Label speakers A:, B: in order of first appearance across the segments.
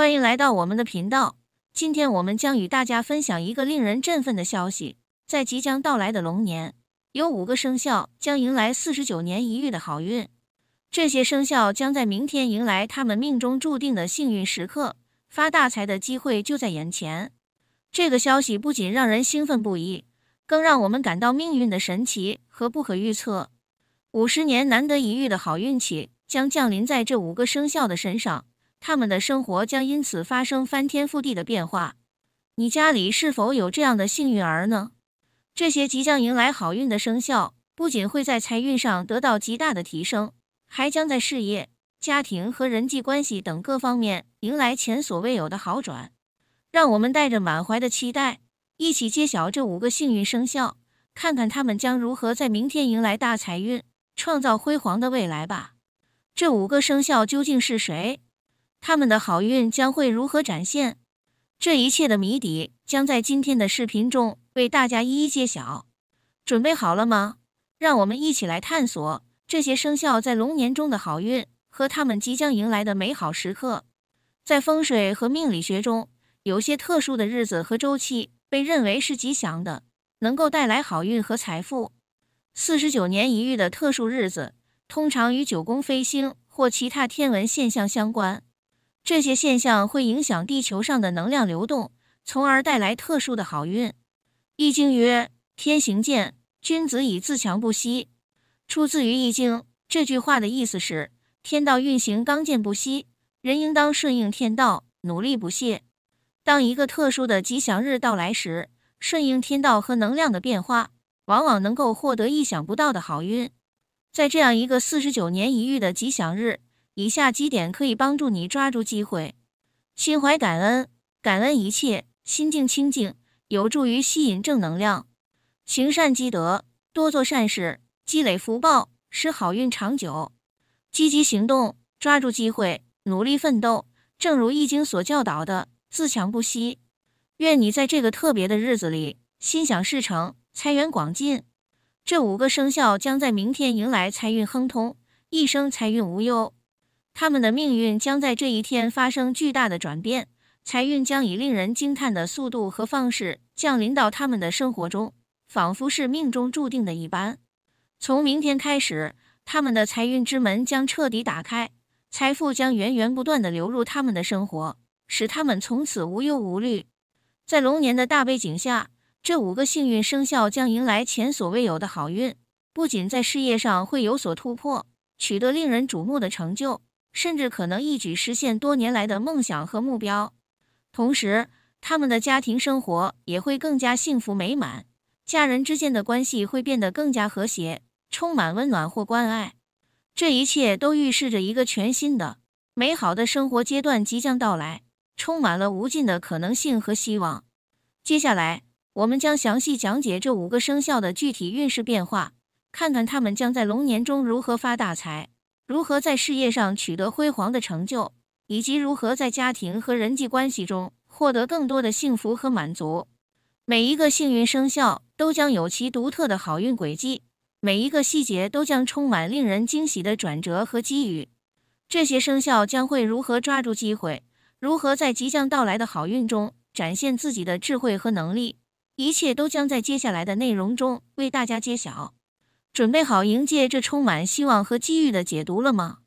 A: 欢迎来到我们的频道。今天我们将与大家分享一个令人振奋的消息：在即将到来的龙年，有五个生肖将迎来四十九年一遇的好运。这些生肖将在明天迎来他们命中注定的幸运时刻，发大财的机会就在眼前。这个消息不仅让人兴奋不已，更让我们感到命运的神奇和不可预测。五十年难得一遇的好运气将降临在这五个生肖的身上。他们的生活将因此发生翻天覆地的变化。你家里是否有这样的幸运儿呢？这些即将迎来好运的生肖，不仅会在财运上得到极大的提升，还将在事业、家庭和人际关系等各方面迎来前所未有的好转。让我们带着满怀的期待，一起揭晓这五个幸运生肖，看看他们将如何在明天迎来大财运，创造辉煌的未来吧。这五个生肖究竟是谁？他们的好运将会如何展现？这一切的谜底将在今天的视频中为大家一一揭晓。准备好了吗？让我们一起来探索这些生肖在龙年中的好运和他们即将迎来的美好时刻。在风水和命理学中，有些特殊的日子和周期被认为是吉祥的，能够带来好运和财富。四十九年一遇的特殊日子通常与九宫飞星或其他天文现象相关。这些现象会影响地球上的能量流动，从而带来特殊的好运。《易经》曰：“天行健，君子以自强不息。”出自于《易经》。这句话的意思是，天道运行刚健不息，人应当顺应天道，努力不懈。当一个特殊的吉祥日到来时，顺应天道和能量的变化，往往能够获得意想不到的好运。在这样一个四十九年一遇的吉祥日。以下几点可以帮助你抓住机会：心怀感恩，感恩一切，心境清净，有助于吸引正能量；行善积德，多做善事，积累福报，使好运长久；积极行动，抓住机会，努力奋斗。正如《易经》所教导的“自强不息”，愿你在这个特别的日子里心想事成，财源广进。这五个生肖将在明天迎来财运亨通，一生财运无忧。他们的命运将在这一天发生巨大的转变，财运将以令人惊叹的速度和方式降临到他们的生活中，仿佛是命中注定的一般。从明天开始，他们的财运之门将彻底打开，财富将源源不断的流入他们的生活，使他们从此无忧无虑。在龙年的大背景下，这五个幸运生肖将迎来前所未有的好运，不仅在事业上会有所突破，取得令人瞩目的成就。甚至可能一举实现多年来的梦想和目标，同时他们的家庭生活也会更加幸福美满，家人之间的关系会变得更加和谐，充满温暖或关爱。这一切都预示着一个全新的、美好的生活阶段即将到来，充满了无尽的可能性和希望。接下来，我们将详细讲解这五个生肖的具体运势变化，看看他们将在龙年中如何发大财。如何在事业上取得辉煌的成就，以及如何在家庭和人际关系中获得更多的幸福和满足？每一个幸运生肖都将有其独特的好运轨迹，每一个细节都将充满令人惊喜的转折和机遇。这些生肖将会如何抓住机会，如何在即将到来的好运中展现自己的智慧和能力？一切都将在接下来的内容中为大家揭晓。准备好迎接这充满希望和机遇的解读了吗？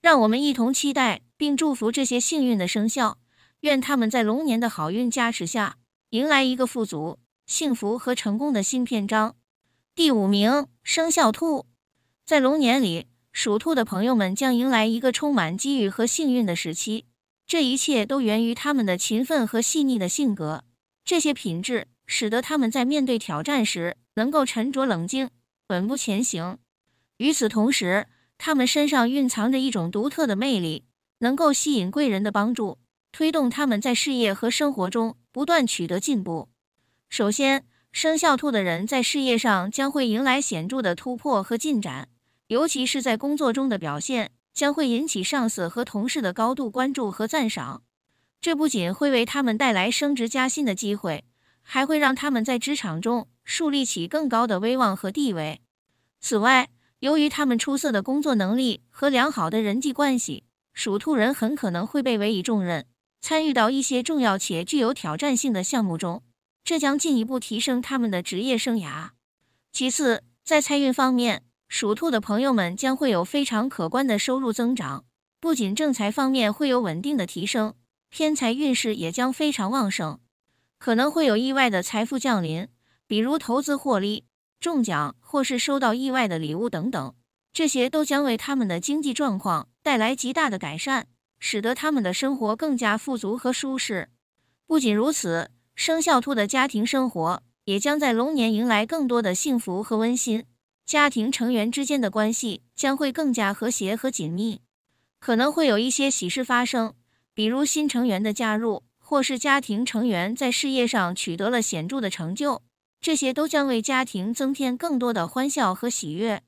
A: 让我们一同期待并祝福这些幸运的生肖，愿他们在龙年的好运加持下，迎来一个富足、幸福和成功的新篇章。第五名，生肖兔，在龙年里，属兔的朋友们将迎来一个充满机遇和幸运的时期。这一切都源于他们的勤奋和细腻的性格，这些品质使得他们在面对挑战时能够沉着冷静。稳步前行。与此同时，他们身上蕴藏着一种独特的魅力，能够吸引贵人的帮助，推动他们在事业和生活中不断取得进步。首先，生肖兔的人在事业上将会迎来显著的突破和进展，尤其是在工作中的表现将会引起上司和同事的高度关注和赞赏。这不仅会为他们带来升职加薪的机会。还会让他们在职场中树立起更高的威望和地位。此外，由于他们出色的工作能力和良好的人际关系，属兔人很可能会被委以重任，参与到一些重要且具有挑战性的项目中，这将进一步提升他们的职业生涯。其次，在财运方面，属兔的朋友们将会有非常可观的收入增长，不仅正财方面会有稳定的提升，偏财运势也将非常旺盛。可能会有意外的财富降临，比如投资获利、中奖，或是收到意外的礼物等等。这些都将为他们的经济状况带来极大的改善，使得他们的生活更加富足和舒适。不仅如此，生肖兔的家庭生活也将在龙年迎来更多的幸福和温馨，家庭成员之间的关系将会更加和谐和紧密。可能会有一些喜事发生，比如新成员的加入。或是家庭成员在事业上取得了显著的成就，这些都将为家庭增添更多的欢笑和喜悦。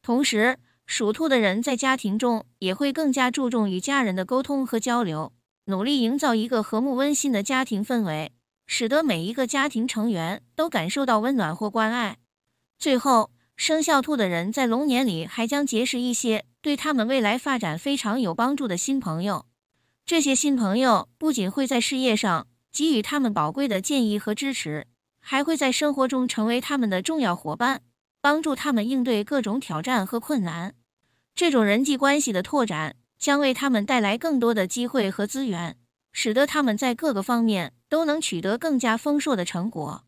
A: 同时，属兔的人在家庭中也会更加注重与家人的沟通和交流，努力营造一个和睦温馨的家庭氛围，使得每一个家庭成员都感受到温暖或关爱。最后，生肖兔的人在龙年里还将结识一些对他们未来发展非常有帮助的新朋友。这些新朋友不仅会在事业上给予他们宝贵的建议和支持，还会在生活中成为他们的重要伙伴，帮助他们应对各种挑战和困难。这种人际关系的拓展将为他们带来更多的机会和资源，使得他们在各个方面都能取得更加丰硕的成果。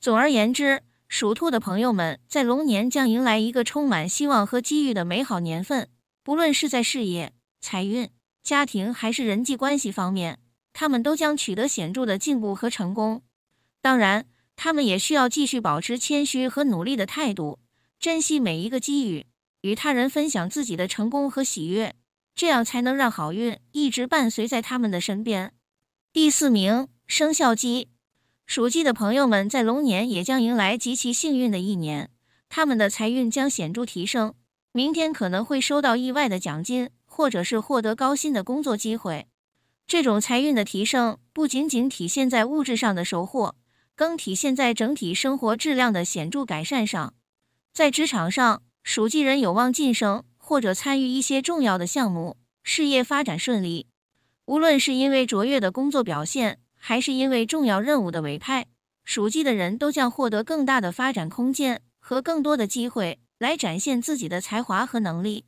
A: 总而言之，属兔的朋友们在龙年将迎来一个充满希望和机遇的美好年份，不论是在事业、财运。家庭还是人际关系方面，他们都将取得显著的进步和成功。当然，他们也需要继续保持谦虚和努力的态度，珍惜每一个机遇，与他人分享自己的成功和喜悦，这样才能让好运一直伴随在他们的身边。第四名，生肖鸡，属鸡的朋友们在龙年也将迎来极其幸运的一年，他们的财运将显著提升，明天可能会收到意外的奖金。或者是获得高薪的工作机会，这种财运的提升不仅仅体现在物质上的收获，更体现在整体生活质量的显著改善上。在职场上，属鸡人有望晋升或者参与一些重要的项目，事业发展顺利。无论是因为卓越的工作表现，还是因为重要任务的委派，属鸡的人都将获得更大的发展空间和更多的机会来展现自己的才华和能力。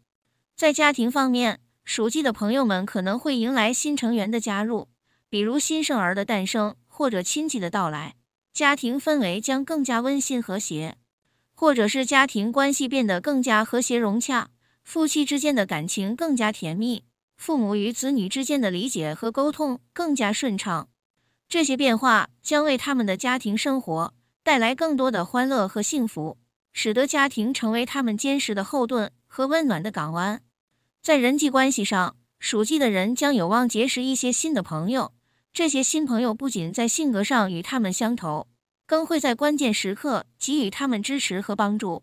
A: 在家庭方面，属鸡的朋友们可能会迎来新成员的加入，比如新生儿的诞生或者亲戚的到来，家庭氛围将更加温馨和谐，或者是家庭关系变得更加和谐融洽，夫妻之间的感情更加甜蜜，父母与子女之间的理解和沟通更加顺畅。这些变化将为他们的家庭生活带来更多的欢乐和幸福，使得家庭成为他们坚实的后盾和温暖的港湾。在人际关系上，属鸡的人将有望结识一些新的朋友。这些新朋友不仅在性格上与他们相投，更会在关键时刻给予他们支持和帮助。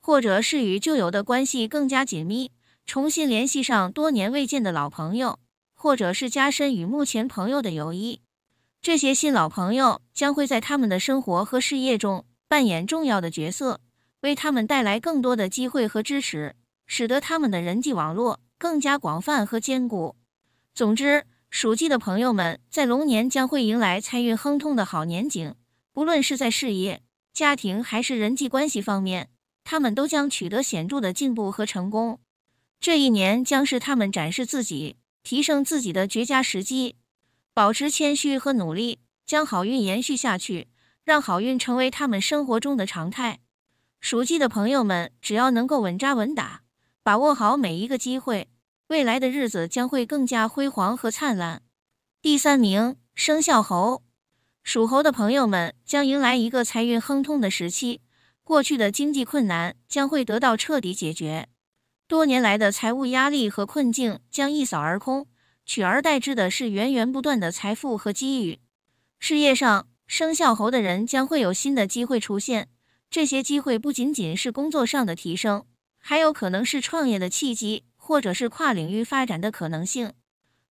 A: 或者是与旧有的关系更加紧密，重新联系上多年未见的老朋友，或者是加深与目前朋友的友谊。这些新老朋友将会在他们的生活和事业中扮演重要的角色，为他们带来更多的机会和支持。使得他们的人际网络更加广泛和坚固。总之，属鸡的朋友们在龙年将会迎来财运亨通的好年景。不论是在事业、家庭还是人际关系方面，他们都将取得显著的进步和成功。这一年将是他们展示自己、提升自己的绝佳时机。保持谦虚和努力，将好运延续下去，让好运成为他们生活中的常态。属鸡的朋友们，只要能够稳扎稳打。把握好每一个机会，未来的日子将会更加辉煌和灿烂。第三名，生肖猴，属猴的朋友们将迎来一个财运亨通的时期，过去的经济困难将会得到彻底解决，多年来的财务压力和困境将一扫而空，取而代之的是源源不断的财富和机遇。事业上，生肖猴的人将会有新的机会出现，这些机会不仅仅是工作上的提升。还有可能是创业的契机，或者是跨领域发展的可能性。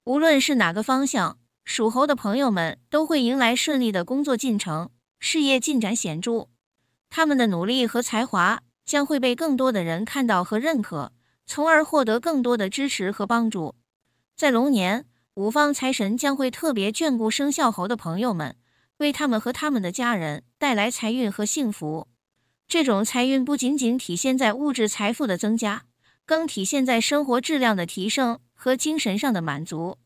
A: 无论是哪个方向，属猴的朋友们都会迎来顺利的工作进程，事业进展显著。他们的努力和才华将会被更多的人看到和认可，从而获得更多的支持和帮助。在龙年，五方财神将会特别眷顾生肖猴的朋友们，为他们和他们的家人带来财运和幸福。这种财运不仅仅体现在物质财富的增加，更体现在生活质量的提升和精神上的满足。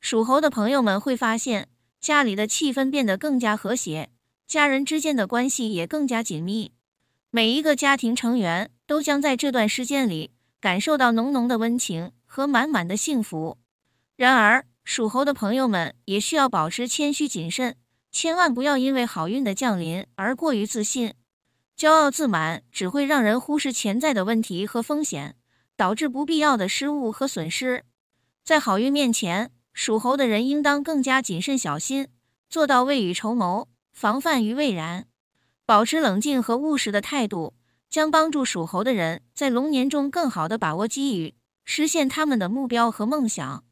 A: 属猴的朋友们会发现，家里的气氛变得更加和谐，家人之间的关系也更加紧密。每一个家庭成员都将在这段时间里感受到浓浓的温情和满满的幸福。然而，属猴的朋友们也需要保持谦虚谨慎，千万不要因为好运的降临而过于自信。骄傲自满只会让人忽视潜在的问题和风险，导致不必要的失误和损失。在好运面前，属猴的人应当更加谨慎小心，做到未雨绸缪，防范于未然。保持冷静和务实的态度，将帮助属猴的人在龙年中更好的把握机遇，实现他们的目标和梦想。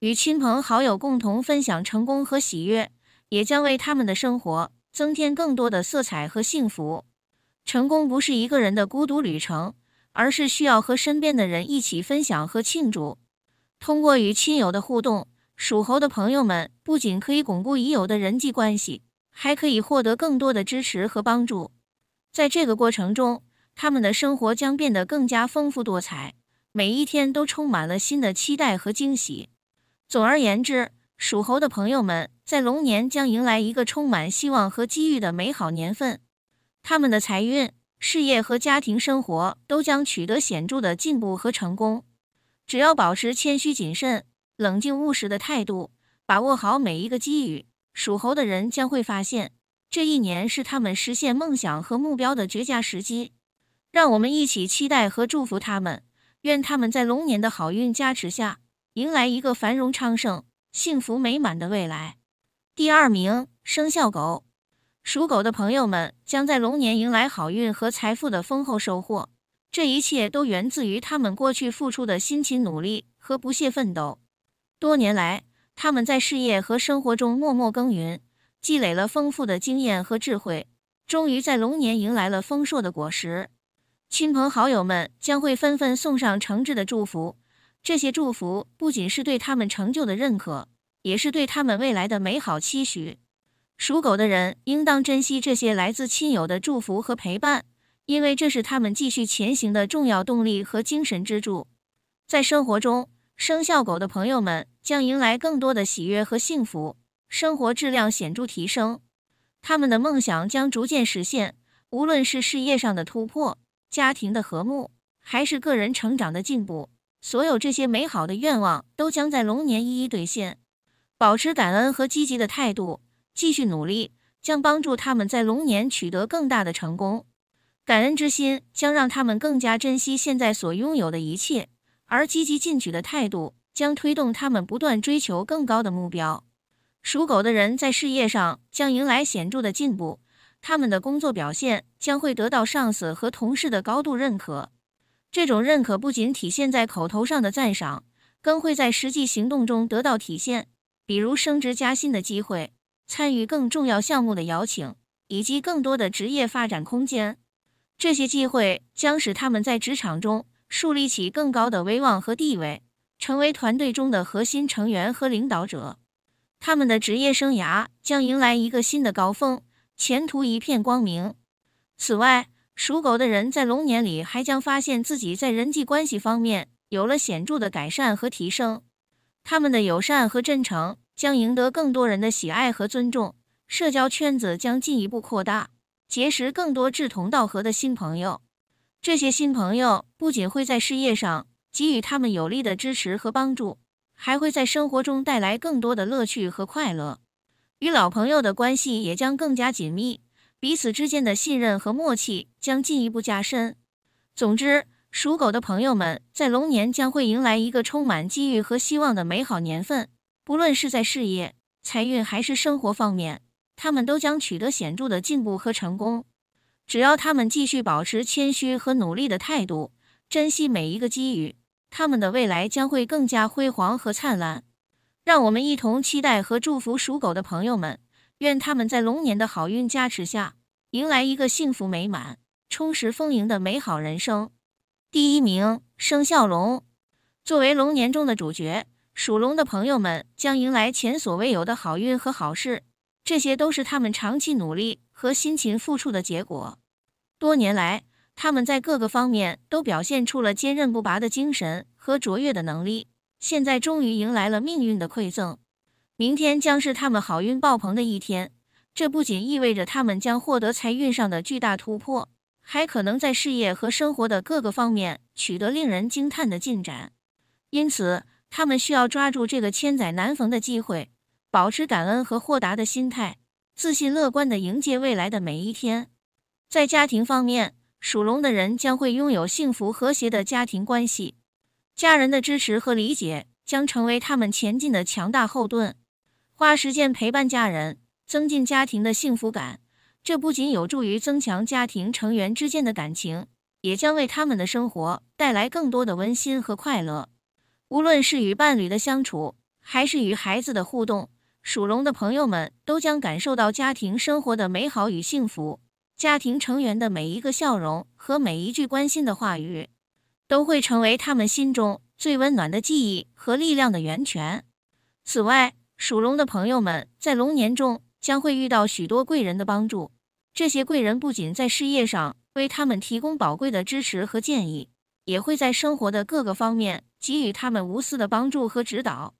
A: 与亲朋好友共同分享成功和喜悦，也将为他们的生活增添更多的色彩和幸福。成功不是一个人的孤独旅程，而是需要和身边的人一起分享和庆祝。通过与亲友的互动，属猴的朋友们不仅可以巩固已有的人际关系，还可以获得更多的支持和帮助。在这个过程中，他们的生活将变得更加丰富多彩，每一天都充满了新的期待和惊喜。总而言之，属猴的朋友们在龙年将迎来一个充满希望和机遇的美好年份。他们的财运、事业和家庭生活都将取得显著的进步和成功。只要保持谦虚、谨慎、冷静、务实的态度，把握好每一个机遇，属猴的人将会发现，这一年是他们实现梦想和目标的绝佳时机。让我们一起期待和祝福他们，愿他们在龙年的好运加持下，迎来一个繁荣昌盛、幸福美满的未来。第二名，生肖狗。属狗的朋友们将在龙年迎来好运和财富的丰厚收获，这一切都源自于他们过去付出的辛勤努力和不懈奋斗。多年来，他们在事业和生活中默默耕耘，积累了丰富的经验和智慧，终于在龙年迎来了丰硕的果实。亲朋好友们将会纷纷送上诚挚的祝福，这些祝福不仅是对他们成就的认可，也是对他们未来的美好期许。属狗的人应当珍惜这些来自亲友的祝福和陪伴，因为这是他们继续前行的重要动力和精神支柱。在生活中，生肖狗的朋友们将迎来更多的喜悦和幸福，生活质量显著提升。他们的梦想将逐渐实现，无论是事业上的突破、家庭的和睦，还是个人成长的进步，所有这些美好的愿望都将在龙年一一兑现。保持感恩和积极的态度。继续努力将帮助他们在龙年取得更大的成功，感恩之心将让他们更加珍惜现在所拥有的一切，而积极进取的态度将推动他们不断追求更高的目标。属狗的人在事业上将迎来显著的进步，他们的工作表现将会得到上司和同事的高度认可。这种认可不仅体现在口头上的赞赏，更会在实际行动中得到体现，比如升职加薪的机会。参与更重要项目的邀请，以及更多的职业发展空间，这些机会将使他们在职场中树立起更高的威望和地位，成为团队中的核心成员和领导者。他们的职业生涯将迎来一个新的高峰，前途一片光明。此外，属狗的人在龙年里还将发现自己在人际关系方面有了显著的改善和提升，他们的友善和真诚。将赢得更多人的喜爱和尊重，社交圈子将进一步扩大，结识更多志同道合的新朋友。这些新朋友不仅会在事业上给予他们有力的支持和帮助，还会在生活中带来更多的乐趣和快乐。与老朋友的关系也将更加紧密，彼此之间的信任和默契将进一步加深。总之，属狗的朋友们在龙年将会迎来一个充满机遇和希望的美好年份。不论是在事业、财运还是生活方面，他们都将取得显著的进步和成功。只要他们继续保持谦虚和努力的态度，珍惜每一个机遇，他们的未来将会更加辉煌和灿烂。让我们一同期待和祝福属狗的朋友们，愿他们在龙年的好运加持下，迎来一个幸福美满、充实丰盈的美好人生。第一名，生肖龙，作为龙年中的主角。属龙的朋友们将迎来前所未有的好运和好事，这些都是他们长期努力和辛勤付出的结果。多年来，他们在各个方面都表现出了坚韧不拔的精神和卓越的能力，现在终于迎来了命运的馈赠。明天将是他们好运爆棚的一天，这不仅意味着他们将获得财运上的巨大突破，还可能在事业和生活的各个方面取得令人惊叹的进展。因此，他们需要抓住这个千载难逢的机会，保持感恩和豁达的心态，自信乐观的迎接未来的每一天。在家庭方面，属龙的人将会拥有幸福和谐的家庭关系，家人的支持和理解将成为他们前进的强大后盾。花时间陪伴家人，增进家庭的幸福感，这不仅有助于增强家庭成员之间的感情，也将为他们的生活带来更多的温馨和快乐。无论是与伴侣的相处，还是与孩子的互动，属龙的朋友们都将感受到家庭生活的美好与幸福。家庭成员的每一个笑容和每一句关心的话语，都会成为他们心中最温暖的记忆和力量的源泉。此外，属龙的朋友们在龙年中将会遇到许多贵人的帮助，这些贵人不仅在事业上为他们提供宝贵的支持和建议。也会在生活的各个方面给予他们无私的帮助和指导。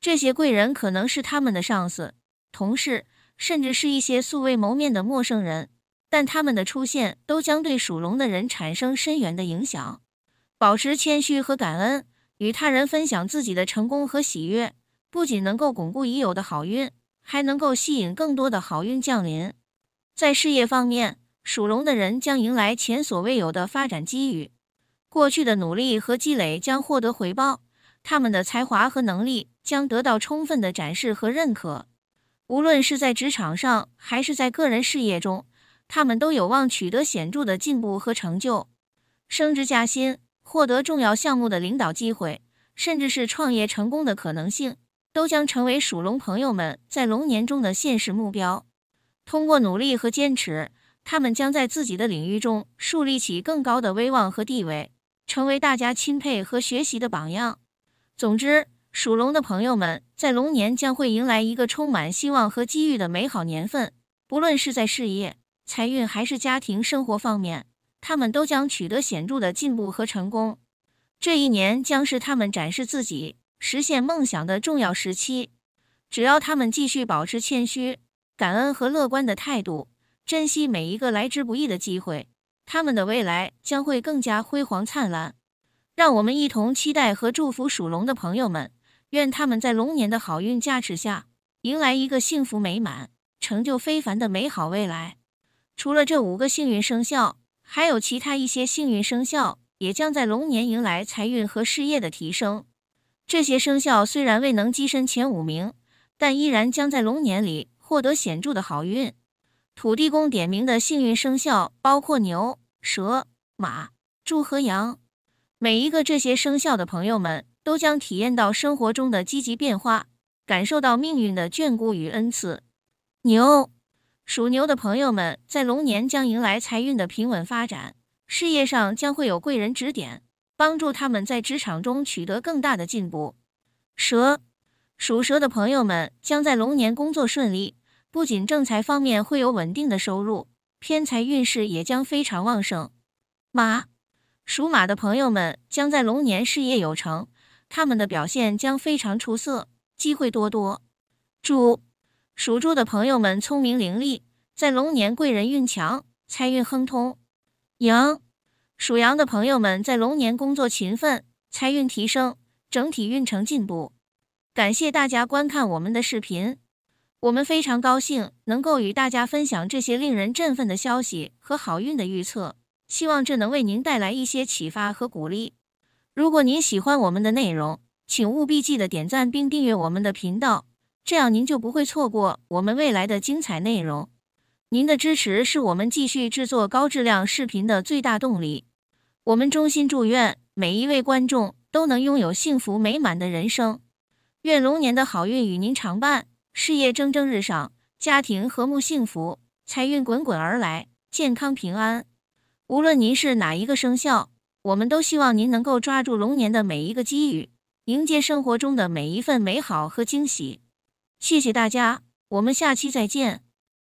A: 这些贵人可能是他们的上司、同事，甚至是一些素未谋面的陌生人。但他们的出现都将对属龙的人产生深远的影响。保持谦虚和感恩，与他人分享自己的成功和喜悦，不仅能够巩固已有的好运，还能够吸引更多的好运降临。在事业方面，属龙的人将迎来前所未有的发展机遇。过去的努力和积累将获得回报，他们的才华和能力将得到充分的展示和认可。无论是在职场上还是在个人事业中，他们都有望取得显著的进步和成就，升职加薪，获得重要项目的领导机会，甚至是创业成功的可能性，都将成为属龙朋友们在龙年中的现实目标。通过努力和坚持，他们将在自己的领域中树立起更高的威望和地位。成为大家钦佩和学习的榜样。总之，属龙的朋友们在龙年将会迎来一个充满希望和机遇的美好年份。不论是在事业、财运还是家庭生活方面，他们都将取得显著的进步和成功。这一年将是他们展示自己、实现梦想的重要时期。只要他们继续保持谦虚、感恩和乐观的态度，珍惜每一个来之不易的机会。他们的未来将会更加辉煌灿烂，让我们一同期待和祝福属龙的朋友们，愿他们在龙年的好运加持下，迎来一个幸福美满、成就非凡的美好未来。除了这五个幸运生肖，还有其他一些幸运生肖也将在龙年迎来财运和事业的提升。这些生肖虽然未能跻身前五名，但依然将在龙年里获得显著的好运。土地公点名的幸运生肖包括牛、蛇、马、猪和羊。每一个这些生肖的朋友们都将体验到生活中的积极变化，感受到命运的眷顾与恩赐。牛，属牛的朋友们在龙年将迎来财运的平稳发展，事业上将会有贵人指点，帮助他们在职场中取得更大的进步。蛇，属蛇的朋友们将在龙年工作顺利。不仅正财方面会有稳定的收入，偏财运势也将非常旺盛。马属马的朋友们将在龙年事业有成，他们的表现将非常出色，机会多多。猪属猪的朋友们聪明伶俐，在龙年贵人运强，财运亨通。羊属羊的朋友们在龙年工作勤奋，财运提升，整体运程进步。感谢大家观看我们的视频。我们非常高兴能够与大家分享这些令人振奋的消息和好运的预测，希望这能为您带来一些启发和鼓励。如果您喜欢我们的内容，请务必记得点赞并订阅我们的频道，这样您就不会错过我们未来的精彩内容。您的支持是我们继续制作高质量视频的最大动力。我们衷心祝愿每一位观众都能拥有幸福美满的人生，愿龙年的好运与您常伴。事业蒸蒸日上，家庭和睦幸福，财运滚滚而来，健康平安。无论您是哪一个生肖，我们都希望您能够抓住龙年的每一个机遇，迎接生活中的每一份美好和惊喜。谢谢大家，我们下期再见。